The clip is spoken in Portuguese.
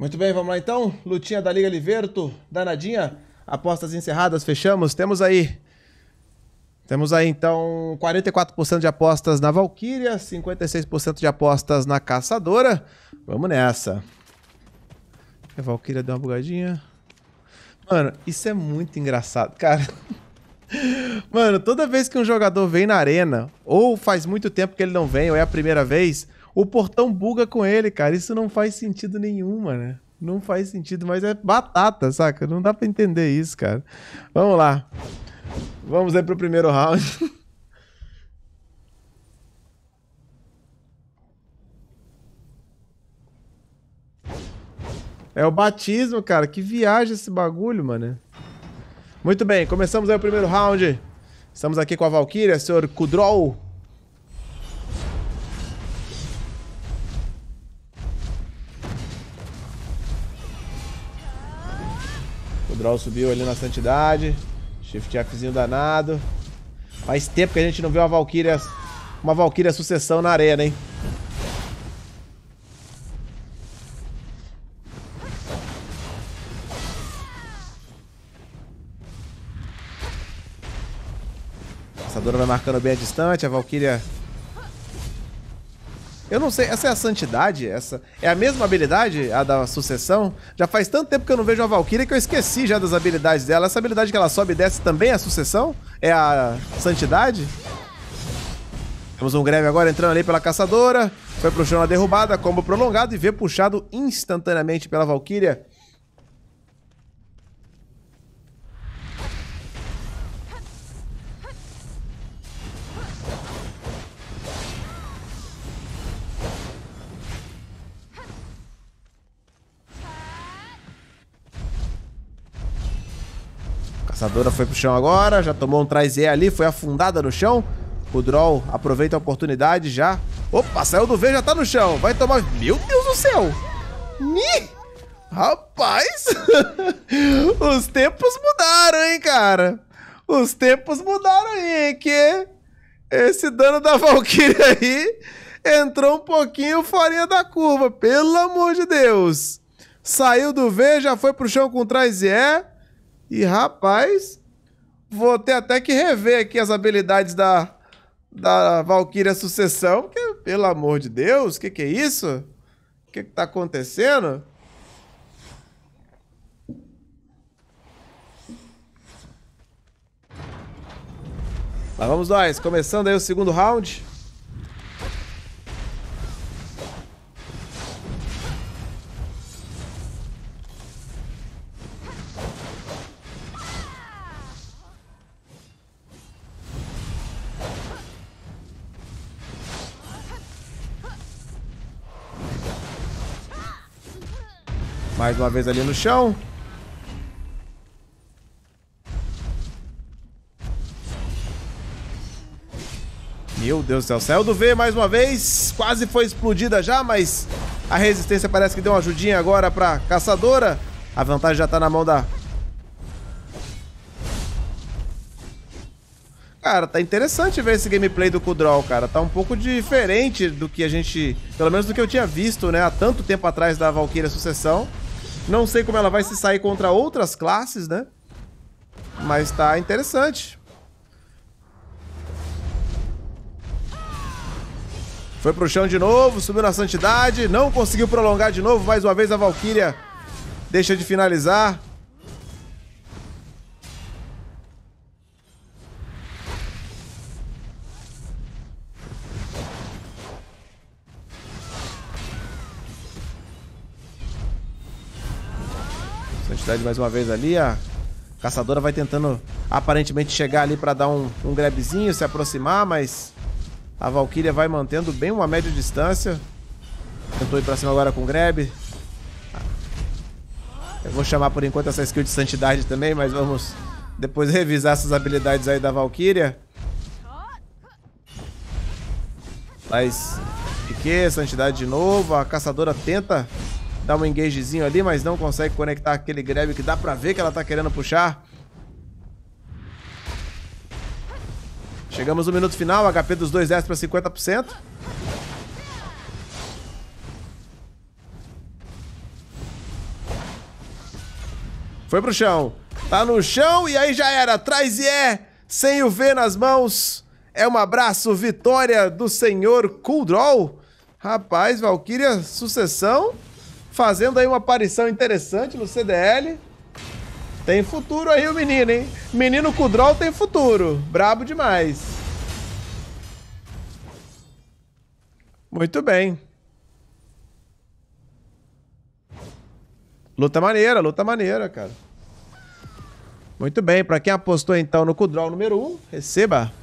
Muito bem, vamos lá então. Lutinha da Liga Liverto, danadinha. Apostas encerradas, fechamos. Temos aí. Temos aí então 44% de apostas na Valkyria, 56% de apostas na Caçadora. Vamos nessa. A Valkyria deu uma bugadinha. Mano, isso é muito engraçado, cara. Mano, toda vez que um jogador vem na arena, ou faz muito tempo que ele não vem, ou é a primeira vez, o portão buga com ele, cara. Isso não faz sentido nenhum, mano. Não faz sentido, mas é batata, saca? Não dá pra entender isso, cara. Vamos lá. Vamos aí pro primeiro round. É o batismo, cara. Que viagem esse bagulho, mano. Muito bem, começamos aí o primeiro round. Estamos aqui com a Valkyria, senhor Kudrow. O draw subiu ali na santidade. Shift upzinho danado. Faz tempo que a gente não vê uma Valkyria, uma Valkyria sucessão na arena, hein? A caçadora vai marcando bem a distância. a Valkyria eu não sei, essa é a santidade? Essa é a mesma habilidade, a da sucessão? Já faz tanto tempo que eu não vejo a Valkyria que eu esqueci já das habilidades dela. Essa habilidade que ela sobe e desce também é a sucessão? É a santidade? Temos um greve agora entrando ali pela caçadora. Foi pro chão na derrubada, combo prolongado e V puxado instantaneamente pela Valkyria. Caçadora foi pro chão agora, já tomou um trás E ali, foi afundada no chão. O Droll aproveita a oportunidade já. Opa, saiu do V, já tá no chão. Vai tomar... Meu Deus do céu! Ih! Rapaz! Os tempos mudaram, hein, cara? Os tempos mudaram aí, hein? Que esse dano da Valkyrie aí entrou um pouquinho farinha da curva, pelo amor de Deus! Saiu do V, já foi pro chão com o e e rapaz, vou ter até que rever aqui as habilidades da, da Valkyria Sucessão, porque pelo amor de Deus, o que, que é isso? O que, que tá acontecendo? vamos nós, começando aí o segundo round. Mais uma vez ali no chão. Meu Deus do céu, saiu do V mais uma vez. Quase foi explodida já, mas a resistência parece que deu uma ajudinha agora para caçadora. A vantagem já tá na mão da... Cara, tá interessante ver esse gameplay do Kudrol, cara. Tá um pouco diferente do que a gente... Pelo menos do que eu tinha visto, né? Há tanto tempo atrás da Valkyria Sucessão. Não sei como ela vai se sair contra outras classes, né? Mas tá interessante. Foi pro chão de novo, subiu na santidade, não conseguiu prolongar de novo. Mais uma vez a Valkyria deixa de finalizar. Quantidade mais uma vez ali, a caçadora vai tentando aparentemente chegar ali para dar um, um grabzinho, se aproximar, mas a Valkyria vai mantendo bem uma média distância. Tentou ir para cima agora com o grab. Eu vou chamar por enquanto essa skill de santidade também, mas vamos depois revisar essas habilidades aí da Valkyria. Mas que santidade de novo. A caçadora tenta Dá um engagezinho ali, mas não consegue conectar aquele grab que dá pra ver que ela tá querendo puxar. Chegamos no minuto final, HP dos dois desce pra 50%. Foi pro chão. Tá no chão e aí já era. Traz e é. Sem o V nas mãos. É um abraço, vitória do senhor Cool Draw. Rapaz, Valkyria, sucessão fazendo aí uma aparição interessante no CDL. Tem futuro aí o menino, hein? Menino Kudrol tem futuro. Brabo demais. Muito bem. Luta maneira, luta maneira, cara. Muito bem. Para quem apostou, então, no Kudrol número 1, um, receba.